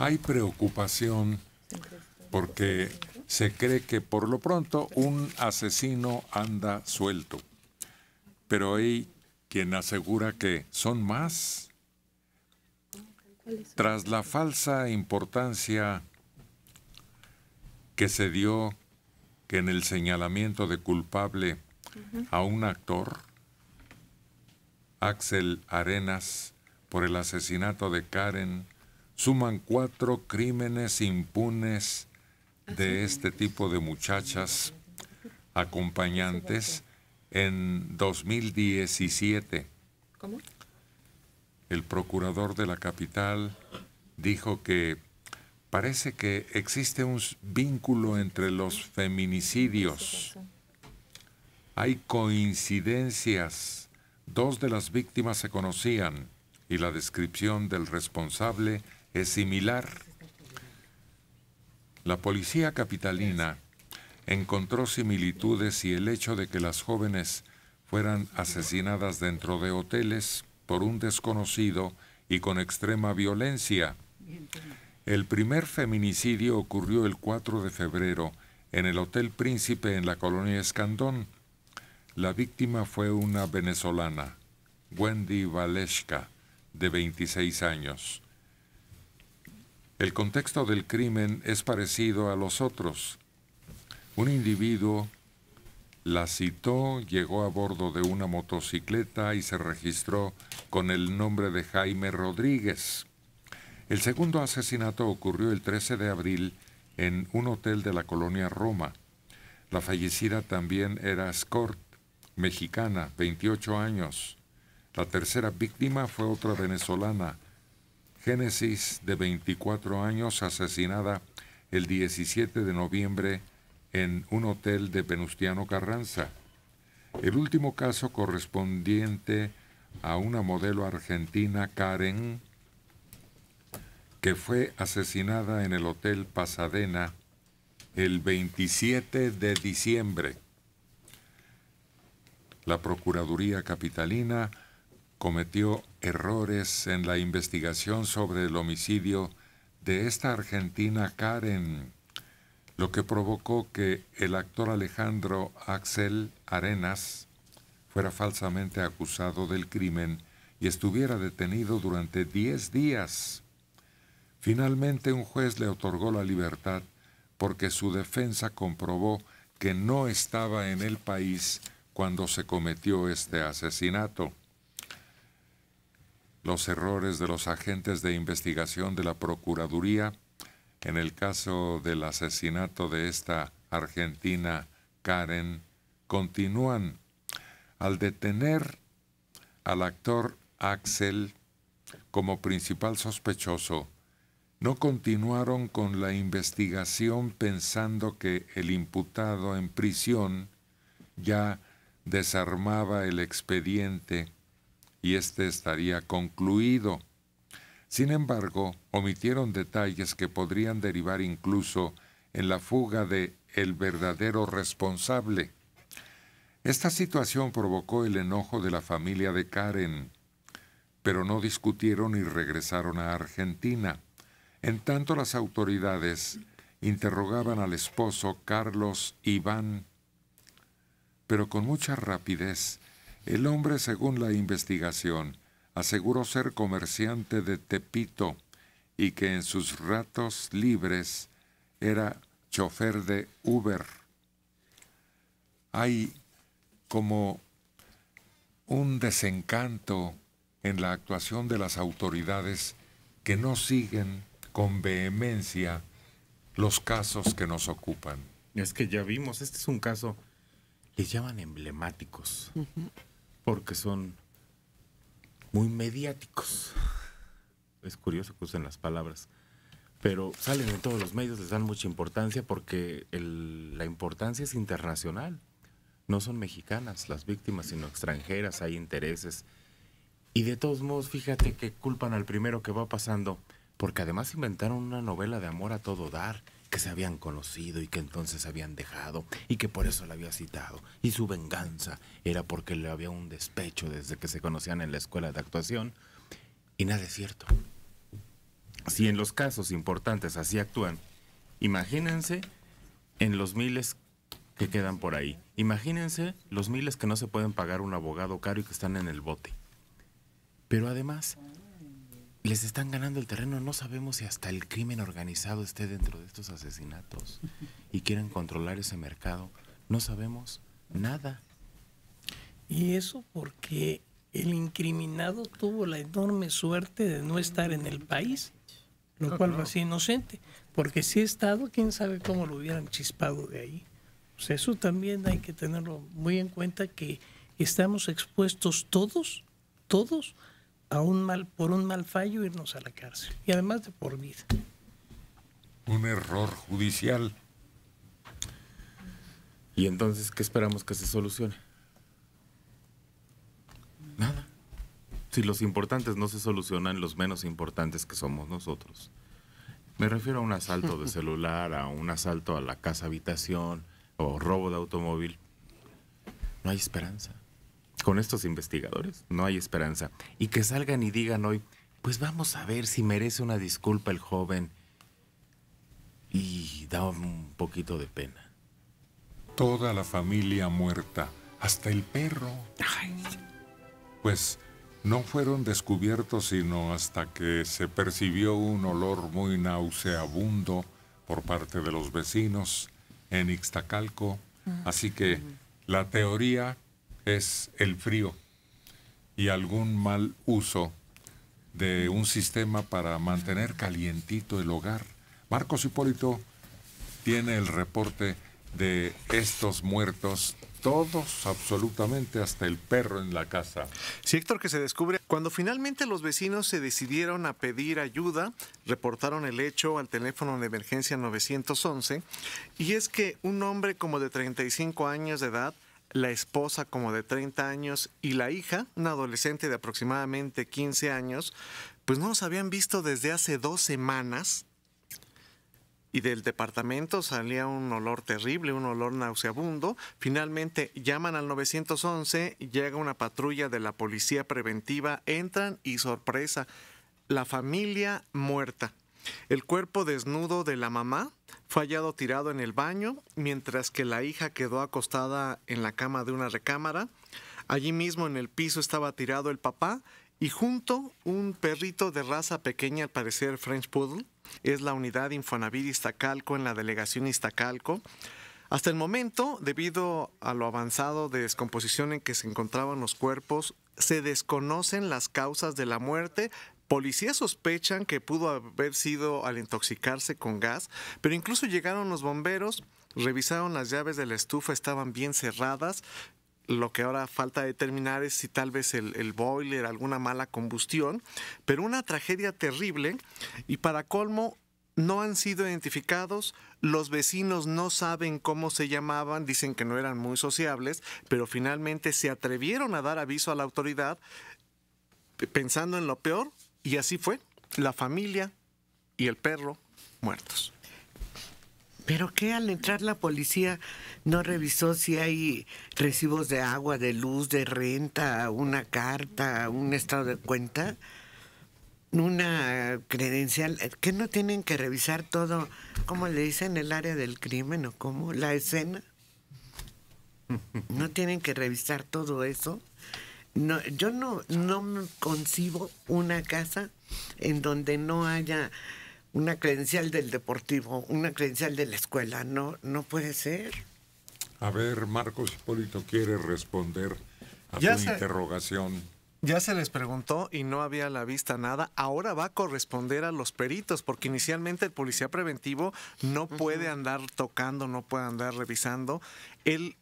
Hay preocupación porque se cree que por lo pronto un asesino anda suelto, pero hay quien asegura que son más. Tras la falsa importancia que se dio en el señalamiento de culpable a un actor, Axel Arenas, por el asesinato de Karen suman cuatro crímenes impunes de este tipo de muchachas acompañantes en 2017. ¿Cómo? El procurador de la capital dijo que parece que existe un vínculo entre los feminicidios. Hay coincidencias. Dos de las víctimas se conocían y la descripción del responsable es similar. La policía capitalina encontró similitudes y el hecho de que las jóvenes fueran asesinadas dentro de hoteles por un desconocido y con extrema violencia. El primer feminicidio ocurrió el 4 de febrero en el Hotel Príncipe en la colonia Escandón. La víctima fue una venezolana, Wendy valeska de 26 años. El contexto del crimen es parecido a los otros. Un individuo la citó, llegó a bordo de una motocicleta y se registró con el nombre de Jaime Rodríguez. El segundo asesinato ocurrió el 13 de abril en un hotel de la colonia Roma. La fallecida también era Scort, mexicana, 28 años. La tercera víctima fue otra venezolana, Génesis, de 24 años, asesinada el 17 de noviembre en un hotel de Venustiano Carranza. El último caso correspondiente a una modelo argentina, Karen, que fue asesinada en el Hotel Pasadena el 27 de diciembre. La Procuraduría Capitalina cometió errores en la investigación sobre el homicidio de esta argentina Karen, lo que provocó que el actor Alejandro Axel Arenas fuera falsamente acusado del crimen y estuviera detenido durante 10 días. Finalmente un juez le otorgó la libertad porque su defensa comprobó que no estaba en el país cuando se cometió este asesinato los errores de los agentes de investigación de la Procuraduría en el caso del asesinato de esta argentina Karen continúan. Al detener al actor Axel como principal sospechoso, no continuaron con la investigación pensando que el imputado en prisión ya desarmaba el expediente y este estaría concluido. Sin embargo, omitieron detalles que podrían derivar incluso en la fuga de el verdadero responsable. Esta situación provocó el enojo de la familia de Karen, pero no discutieron y regresaron a Argentina. En tanto las autoridades interrogaban al esposo Carlos Iván, pero con mucha rapidez el hombre, según la investigación, aseguró ser comerciante de Tepito y que en sus ratos libres era chofer de Uber. Hay como un desencanto en la actuación de las autoridades que no siguen con vehemencia los casos que nos ocupan. Es que ya vimos, este es un caso, les llaman emblemáticos. Porque son muy mediáticos. Es curioso que usen las palabras. Pero salen en todos los medios, les dan mucha importancia porque la importancia es internacional. No son mexicanas las víctimas, sino extranjeras, hay intereses. Y de todos modos, fíjate que culpan al primero que va pasando, porque además inventaron una novela de amor a todo dar que se habían conocido y que entonces habían dejado y que por eso la había citado. Y su venganza era porque le había un despecho desde que se conocían en la escuela de actuación. Y nada es cierto. Si en los casos importantes así actúan, imagínense en los miles que quedan por ahí. Imagínense los miles que no se pueden pagar un abogado caro y que están en el bote. Pero además, les están ganando el terreno. No sabemos si hasta el crimen organizado esté dentro de estos asesinatos y quieren controlar ese mercado. No sabemos nada. Y eso porque el incriminado tuvo la enorme suerte de no estar en el país, lo cual fue así inocente. Porque si he estado, quién sabe cómo lo hubieran chispado de ahí. eso también hay que tenerlo muy en cuenta que estamos expuestos todos, todos, a un mal, por un mal fallo irnos a la cárcel, y además de por vida. Un error judicial. ¿Y entonces qué esperamos que se solucione? Nada. Si los importantes no se solucionan, los menos importantes que somos nosotros. Me refiero a un asalto de celular, a un asalto a la casa habitación o robo de automóvil. No hay esperanza con estos investigadores no hay esperanza. Y que salgan y digan hoy, pues vamos a ver si merece una disculpa el joven. Y da un poquito de pena. Toda la familia muerta, hasta el perro. Pues no fueron descubiertos sino hasta que se percibió un olor muy nauseabundo por parte de los vecinos en Ixtacalco. Mm. Así que la teoría es el frío y algún mal uso de un sistema para mantener calientito el hogar. Marcos Hipólito tiene el reporte de estos muertos, todos absolutamente, hasta el perro en la casa. Sí, Héctor, que se descubre. Cuando finalmente los vecinos se decidieron a pedir ayuda, reportaron el hecho al teléfono de emergencia 911, y es que un hombre como de 35 años de edad la esposa como de 30 años y la hija, una adolescente de aproximadamente 15 años, pues no los habían visto desde hace dos semanas. Y del departamento salía un olor terrible, un olor nauseabundo. Finalmente llaman al 911, llega una patrulla de la policía preventiva, entran y sorpresa, la familia muerta. El cuerpo desnudo de la mamá fue hallado tirado en el baño, mientras que la hija quedó acostada en la cama de una recámara. Allí mismo en el piso estaba tirado el papá y junto un perrito de raza pequeña, al parecer French Poodle. Es la unidad Infonavir Iztacalco en la delegación Iztacalco. Hasta el momento, debido a lo avanzado de descomposición en que se encontraban los cuerpos, se desconocen las causas de la muerte Policías sospechan que pudo haber sido al intoxicarse con gas, pero incluso llegaron los bomberos, revisaron las llaves de la estufa, estaban bien cerradas. Lo que ahora falta determinar es si tal vez el, boiler, alguna mala combustión, pero una tragedia terrible y para colmo no han sido identificados, los vecinos no saben cómo se llamaban, dicen que no eran muy sociables, pero finalmente se atrevieron a dar aviso a la autoridad pensando en lo peor, y así fue, la familia y el perro muertos. ¿Pero qué al entrar la policía no revisó si hay recibos de agua, de luz, de renta, una carta, un estado de cuenta, una credencial? Eh, ¿Qué no tienen que revisar todo, como le dicen, el área del crimen o como la escena? ¿No tienen que revisar todo eso? yo no, no concibo una casa en donde no haya una credencial del deportivo, una credencial de la escuela. No, no puede ser. A ver, Marcos Hipólito quiere responder a su interrogación. Ya se les preguntó y no había la vista nada. Ahora va a corresponder a los peritos, porque inicialmente el policía preventivo no puede andar tocando, no puede andar revisando. Él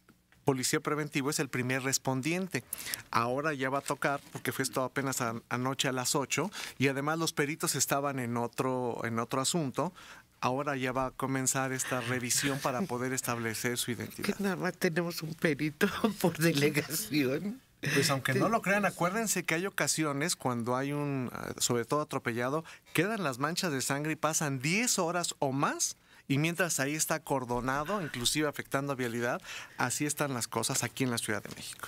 policía preventivo es el primer respondiente. Ahora ya va a tocar, porque fue esto apenas anoche a las 8, y además los peritos estaban en otro, en otro asunto, ahora ya va a comenzar esta revisión para poder establecer su identidad. nada más tenemos un perito por delegación. Pues aunque no lo crean, acuérdense que hay ocasiones cuando hay un, eh, sobre todo atropellado, quedan las manchas de sangre y pasan 10 horas o más y mientras ahí está acordonado, inclusive afectando a vialidad, así están las cosas aquí en la Ciudad de México.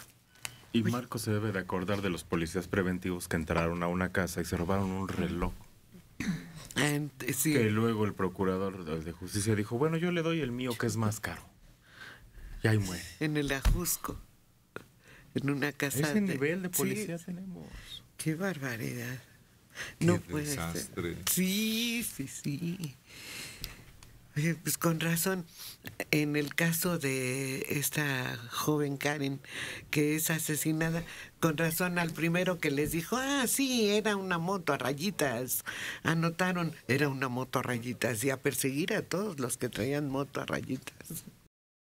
Y Marco se debe de acordar de los policías preventivos que entraron a una casa y se robaron un reloj. Ah, que luego el procurador de justicia dijo, bueno, yo le doy el mío que es más caro. Y ahí muere. En el ajusco. En una casa. Ese nivel de policía tenemos. Qué barbaridad. no puede ser. Sí, sí, sí. Eh, pues con razón, en el caso de esta joven Karen que es asesinada, con razón al primero que les dijo, ah, sí, era una moto a rayitas. Anotaron, era una moto a rayitas y a perseguir a todos los que traían moto a rayitas.